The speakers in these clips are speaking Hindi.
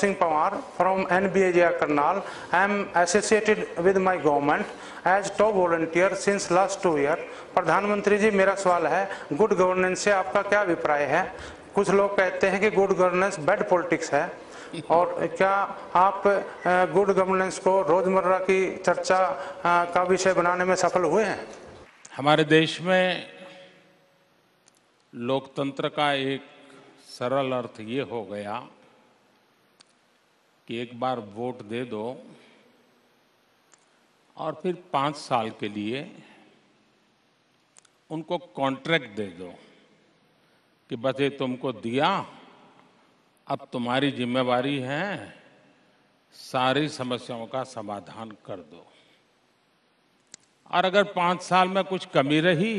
Singh Pawar from NBAJR Karnal I am associated with my government as top volunteer since last two year प्रधानमंत्री जी मेरा सवाल है गुड गवर्नेंस से आपका क्या अभिप्राय है कुछ लोग कहते हैं कि गुड गवर्नेंस बैड पॉलिटिक्स है और क्या आप गुड गवर्नेंस को रोजमर्रा की चर्चा का विषय बनाने में सफल हुए हैं हमारे देश में लोकतंत्र का एक सरल अर्थ ये हो गया कि एक बार वोट दे दो और फिर पाँच साल के लिए उनको कॉन्ट्रैक्ट दे दो कि बस ये तुमको दिया अब तुम्हारी जिम्मेवारी है सारी समस्याओं का समाधान कर दो और अगर पाँच साल में कुछ कमी रही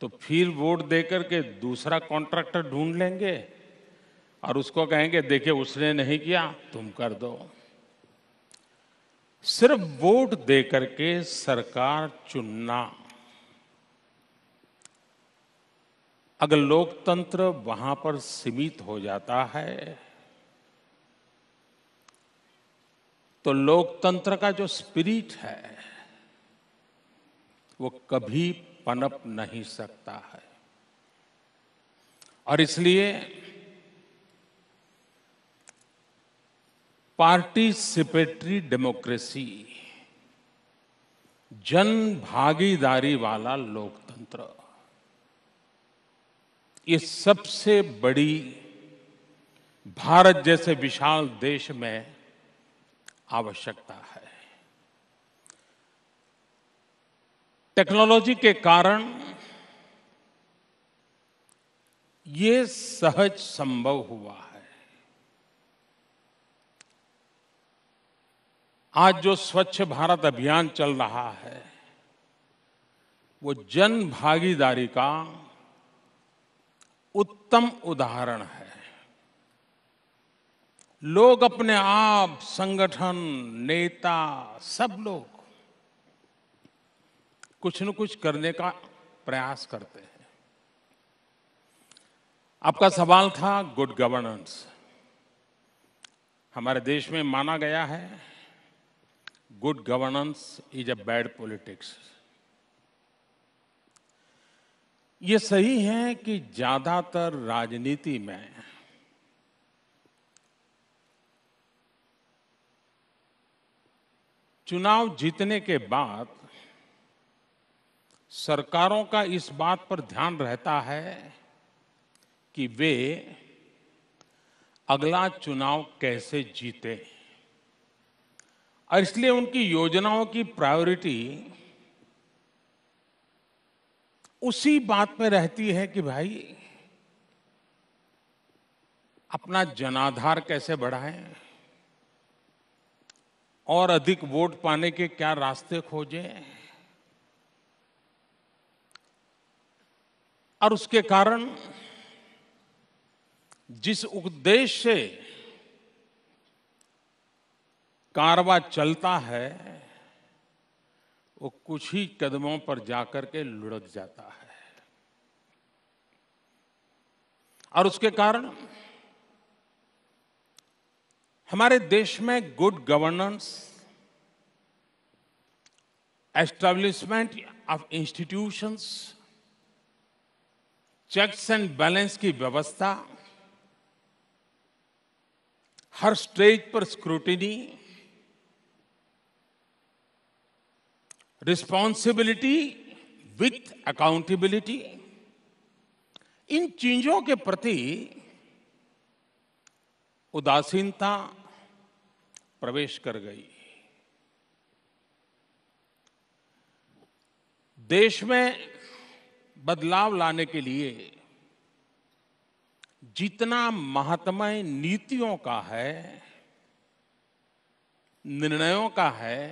तो फिर वोट देकर के दूसरा कॉन्ट्रैक्टर ढूंढ लेंगे और उसको कहेंगे देखिए उसने नहीं किया तुम कर दो सिर्फ वोट दे करके सरकार चुनना अगर लोकतंत्र वहां पर सीमित हो जाता है तो लोकतंत्र का जो स्पिरिट है वो कभी पनप नहीं सकता है और इसलिए पार्टिसिपेटरी डेमोक्रेसी जन भागीदारी वाला लोकतंत्र ये सबसे बड़ी भारत जैसे विशाल देश में आवश्यकता है टेक्नोलॉजी के कारण ये सहज संभव हुआ है आज जो स्वच्छ भारत अभियान चल रहा है वो जन भागीदारी का उत्तम उदाहरण है लोग अपने आप संगठन नेता सब लोग कुछ न कुछ करने का प्रयास करते हैं आपका सवाल था गुड गवर्नेंस हमारे देश में माना गया है good governance is a bad politics. ये सही है कि ज्यादातर राजनीति में चुनाव जीतने के बाद सरकारों का इस बात पर ध्यान रहता है कि वे अगला चुनाव कैसे जीते हैं और इसलिए उनकी योजनाओं की प्रायोरिटी उसी बात में रहती है कि भाई अपना जनाधार कैसे बढ़ाएं और अधिक वोट पाने के क्या रास्ते खोजें और उसके कारण जिस उद्देश्य से कारवा चलता है वो कुछ ही कदमों पर जाकर के लुढ़क जाता है और उसके कारण हमारे देश में good governance establishment of institutions checks and balance की व्यवस्था हर स्टेज पर स्क्रूटिनी रिस्पॉन्सिबिलिटी विथ अकाउंटेबिलिटी इन चीजों के प्रति उदासीनता प्रवेश कर गई देश में बदलाव लाने के लिए जितना महात्मय नीतियों का है निर्णयों का है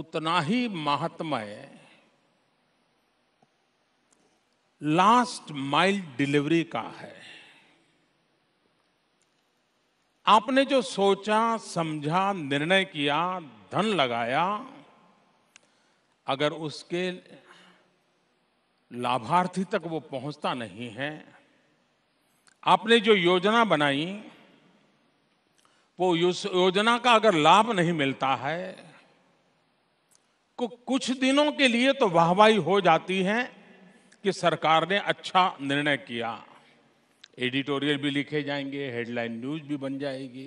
उतना ही महात्मय लास्ट माइल डिलीवरी का है आपने जो सोचा समझा निर्णय किया धन लगाया अगर उसके लाभार्थी तक वो पहुंचता नहीं है आपने जो योजना बनाई वो योजना का अगर लाभ नहीं मिलता है को कुछ दिनों के लिए तो वाहवाही हो जाती है कि सरकार ने अच्छा निर्णय किया एडिटोरियल भी लिखे जाएंगे हेडलाइन न्यूज भी बन जाएगी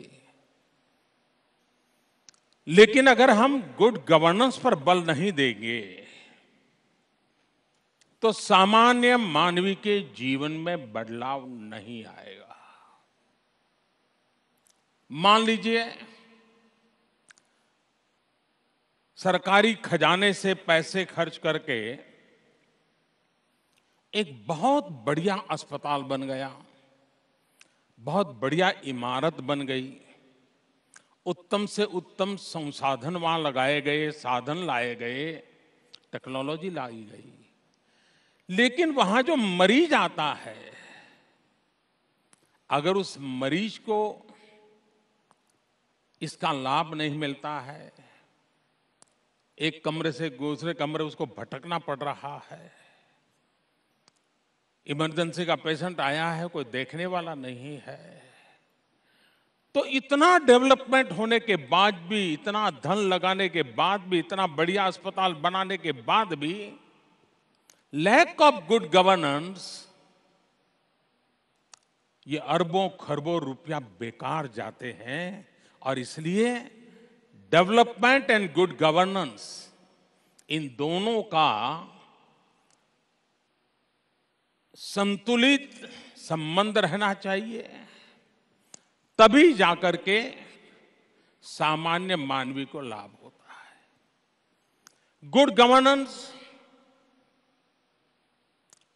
लेकिन अगर हम गुड गवर्नेंस पर बल नहीं देंगे तो सामान्य मानवी के जीवन में बदलाव नहीं आएगा मान लीजिए सरकारी खजाने से पैसे खर्च करके एक बहुत बढ़िया अस्पताल बन गया बहुत बढ़िया इमारत बन गई उत्तम से उत्तम संसाधन वहां लगाए गए साधन लाए गए टेक्नोलॉजी लाई गई लेकिन वहां जो मरीज आता है अगर उस मरीज को इसका लाभ नहीं मिलता है एक कमरे से दूसरे कमरे उसको भटकना पड़ रहा है इमरजेंसी का पेशेंट आया है कोई देखने वाला नहीं है तो इतना डेवलपमेंट होने के बाद भी इतना धन लगाने के बाद भी इतना बढ़िया अस्पताल बनाने के बाद भी लैक ऑफ गुड गवर्नेंस ये अरबों खरबों रुपया बेकार जाते हैं और इसलिए डेवलपमेंट एंड गुड गवर्नेंस इन दोनों का संतुलित संबंध रहना चाहिए तभी जाकर के सामान्य मानवी को लाभ होता है गुड गवर्नेंस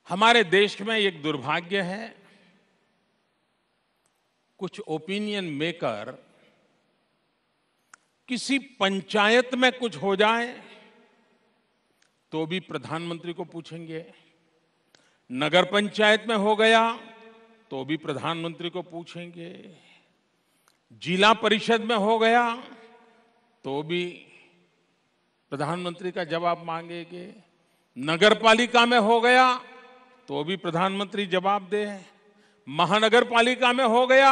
हमारे देश में एक दुर्भाग्य है कुछ ओपिनियन मेकर किसी पंचायत में कुछ हो जाए तो भी प्रधानमंत्री को पूछेंगे नगर पंचायत में हो गया तो भी प्रधानमंत्री को पूछेंगे जिला परिषद में हो गया तो भी प्रधानमंत्री का जवाब मांगेंगे नगर पालिका में हो गया तो भी प्रधानमंत्री जवाब दे महानगर पालिका में हो गया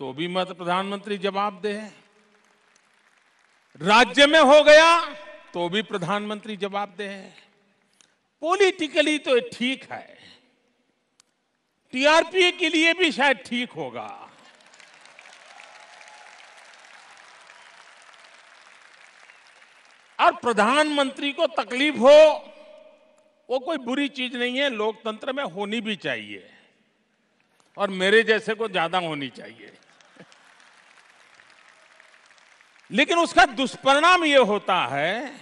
तो भी मत प्रधानमंत्री जवाब दे राज्य में हो गया तो भी प्रधानमंत्री जवाब दे पॉलिटिकली तो ठीक है टीआरपी के लिए भी शायद ठीक होगा और प्रधानमंत्री को तकलीफ हो वो कोई बुरी चीज नहीं है लोकतंत्र में होनी भी चाहिए और मेरे जैसे को ज्यादा होनी चाहिए लेकिन उसका दुष्परिणाम यह होता है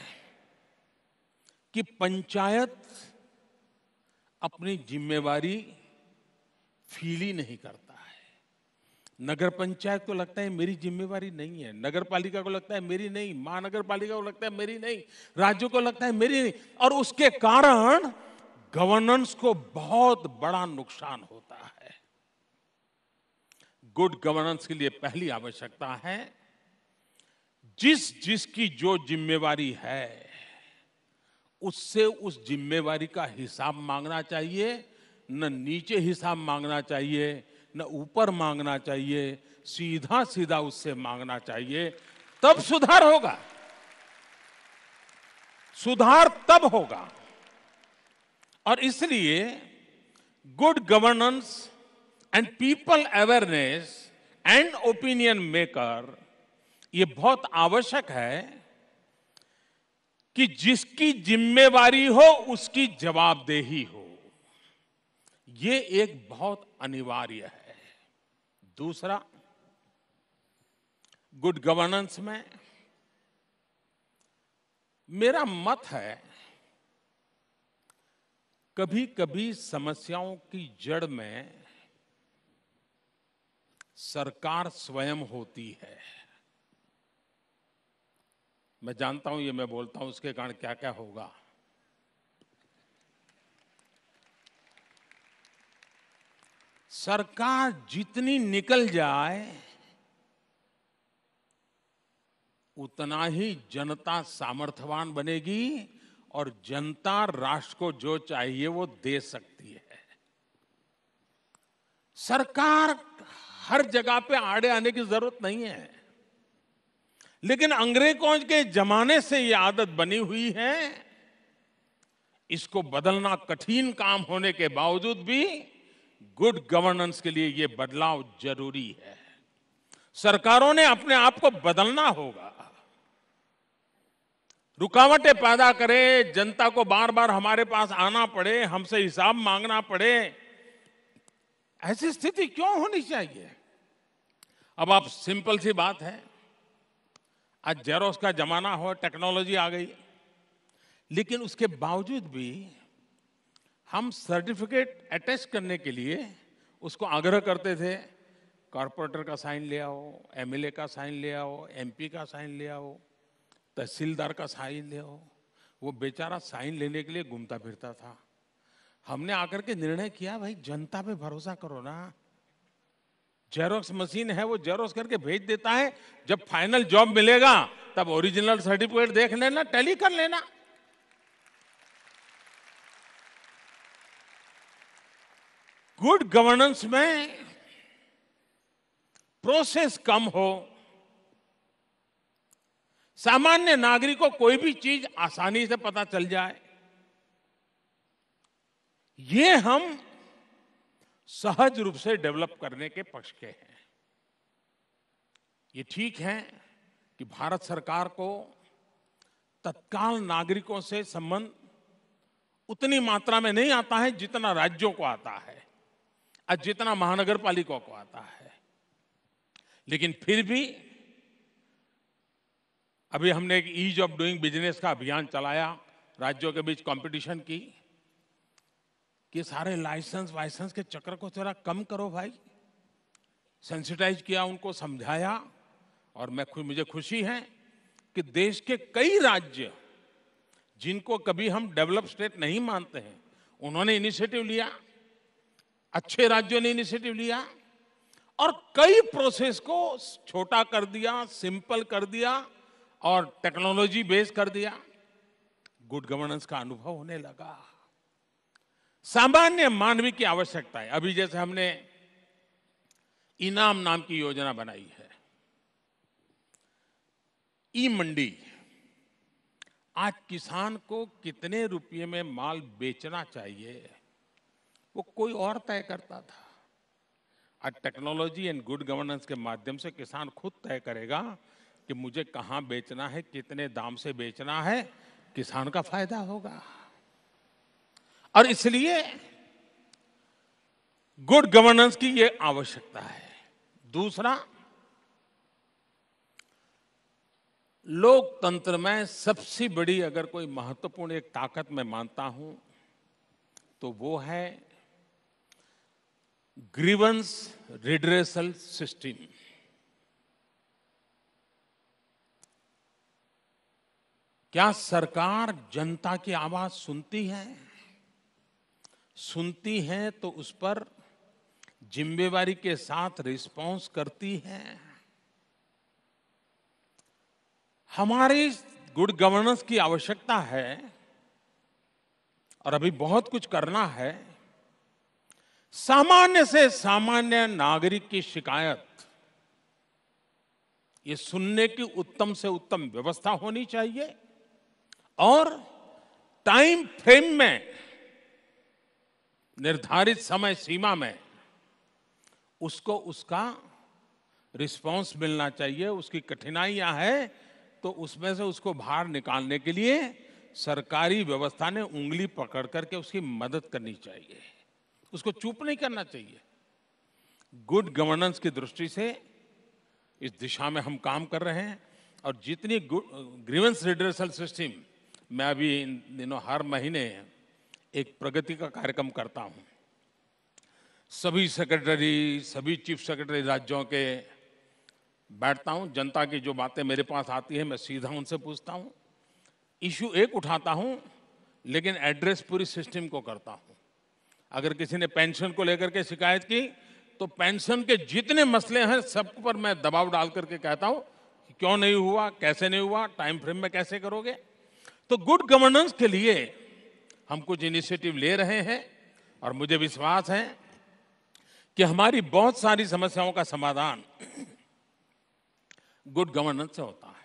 कि पंचायत अपनी जिम्मेवारी फील ही नहीं करता है नगर पंचायत को लगता है मेरी जिम्मेवारी नहीं है नगर पालिका को लगता है मेरी नहीं महानगर पालिका को लगता है मेरी नहीं राज्यों को लगता है मेरी नहीं और उसके कारण गवर्नेंस को बहुत बड़ा नुकसान होता है गुड गवर्नेंस के लिए पहली आवश्यकता है जिस जिसकी जो जिम्मेवारी है उससे उस जिम्मेवारी का हिसाब मांगना चाहिए न नीचे हिसाब मांगना चाहिए न ऊपर मांगना चाहिए सीधा सीधा उससे मांगना चाहिए तब सुधार होगा सुधार तब होगा और इसलिए good governance and people awareness and opinion maker ये बहुत आवश्यक है कि जिसकी जिम्मेवारी हो उसकी जवाबदेही हो ये एक बहुत अनिवार्य है दूसरा गुड गवर्नेंस में मेरा मत है कभी कभी समस्याओं की जड़ में सरकार स्वयं होती है मैं जानता हूं ये मैं बोलता हूं उसके कारण क्या क्या होगा सरकार जितनी निकल जाए उतना ही जनता सामर्थ्यवान बनेगी और जनता राष्ट्र को जो चाहिए वो दे सकती है सरकार हर जगह पे आड़े आने की जरूरत नहीं है लेकिन अंग्रेजों के जमाने से ये आदत बनी हुई है इसको बदलना कठिन काम होने के बावजूद भी गुड गवर्नेंस के लिए ये बदलाव जरूरी है सरकारों ने अपने आप को बदलना होगा रुकावटें पैदा करे जनता को बार बार हमारे पास आना पड़े हमसे हिसाब मांगना पड़े ऐसी स्थिति क्यों होनी चाहिए अब आप सिंपल सी बात है आज जेरोस का जमाना हो टेक्नोलॉजी आ गई लेकिन उसके बावजूद भी हम सर्टिफिकेट अटैच करने के लिए उसको आग्रह करते थे कॉरपोरेटर का साइन ले आओ एमएलए का साइन ले आओ एमपी का साइन ले आओ तहसीलदार का साइन ले आओ वो बेचारा साइन लेने के लिए घूमता फिरता था हमने आकर के निर्णय किया भाई जनता पे भरोसा करो ना जेरोक्स मशीन है वो जेरोक्स करके भेज देता है जब फाइनल जॉब मिलेगा तब ओरिजिनल सर्टिफिकेट देख लेना टैली कर लेना गुड गवर्नेंस में प्रोसेस कम हो सामान्य नागरिक को कोई भी चीज आसानी से पता चल जाए ये हम सहज रूप से डेवलप करने के पक्ष के हैं ये ठीक है कि भारत सरकार को तत्काल नागरिकों से संबंध उतनी मात्रा में नहीं आता है जितना राज्यों को आता है और जितना महानगर पालिका को आता है लेकिन फिर भी अभी हमने एक ईज ऑफ डूइंग बिजनेस का अभियान चलाया राज्यों के बीच कंपटीशन की ये सारे लाइसेंस वाइसेंस के चक्कर को थोड़ा कम करो भाई सेंसिटाइज किया उनको समझाया और मैं खुद मुझे खुशी है कि देश के कई राज्य जिनको कभी हम डेवलप स्टेट नहीं मानते हैं उन्होंने इनिशिएटिव लिया अच्छे राज्यों ने इनिशिएटिव लिया और कई प्रोसेस को छोटा कर दिया सिंपल कर दिया और टेक्नोलॉजी बेस कर दिया गुड गवर्नेंस का अनुभव होने लगा सामान्य मानवी की आवश्यकता है अभी जैसे हमने इनाम नाम की योजना बनाई है ई मंडी आज किसान को कितने रुपये में माल बेचना चाहिए वो कोई और तय करता था आज टेक्नोलॉजी एंड गुड गवर्नेंस के माध्यम से किसान खुद तय करेगा कि मुझे कहाँ बेचना है कितने दाम से बेचना है किसान का फायदा होगा और इसलिए गुड गवर्नेंस की यह आवश्यकता है दूसरा लोकतंत्र में सबसे बड़ी अगर कोई महत्वपूर्ण एक ताकत मैं मानता हूं तो वो है ग्रीवंस रिड्रेसल सिस्टम क्या सरकार जनता की आवाज सुनती है सुनती है तो उस पर जिम्मेवारी के साथ रिस्पॉन्स करती है हमारे गुड गवर्नेंस की आवश्यकता है और अभी बहुत कुछ करना है सामान्य से सामान्य नागरिक की शिकायत ये सुनने की उत्तम से उत्तम व्यवस्था होनी चाहिए और टाइम फ्रेम में निर्धारित समय सीमा में उसको उसका रिस्पांस मिलना चाहिए उसकी कठिनाइयां है तो उसमें से उसको बाहर निकालने के लिए सरकारी व्यवस्था ने उंगली पकड़ करके उसकी मदद करनी चाहिए उसको चुप नहीं करना चाहिए गुड गवर्नेंस की दृष्टि से इस दिशा में हम काम कर रहे हैं और जितनी ग्रीवेंस रिड्रेसल सिस्टम मैं अभी इन दिनों हर महीने एक प्रगति का कार्यक्रम करता हूं सभी सेक्रेटरी सभी चीफ सेक्रेटरी राज्यों के बैठता हूं जनता की जो बातें मेरे पास आती है मैं सीधा उनसे पूछता हूं इश्यू एक उठाता हूं लेकिन एड्रेस पूरी सिस्टम को करता हूं अगर किसी ने पेंशन को लेकर के शिकायत की तो पेंशन के जितने मसले हैं सब पर मैं दबाव डाल करके कहता हूं कि क्यों नहीं हुआ कैसे नहीं हुआ टाइम फ्रेम में कैसे करोगे तो गुड गवर्नेंस के लिए हम कुछ इनिशिएटिव ले रहे हैं और मुझे विश्वास है कि हमारी बहुत सारी समस्याओं का समाधान गुड गवर्नेंस से होता है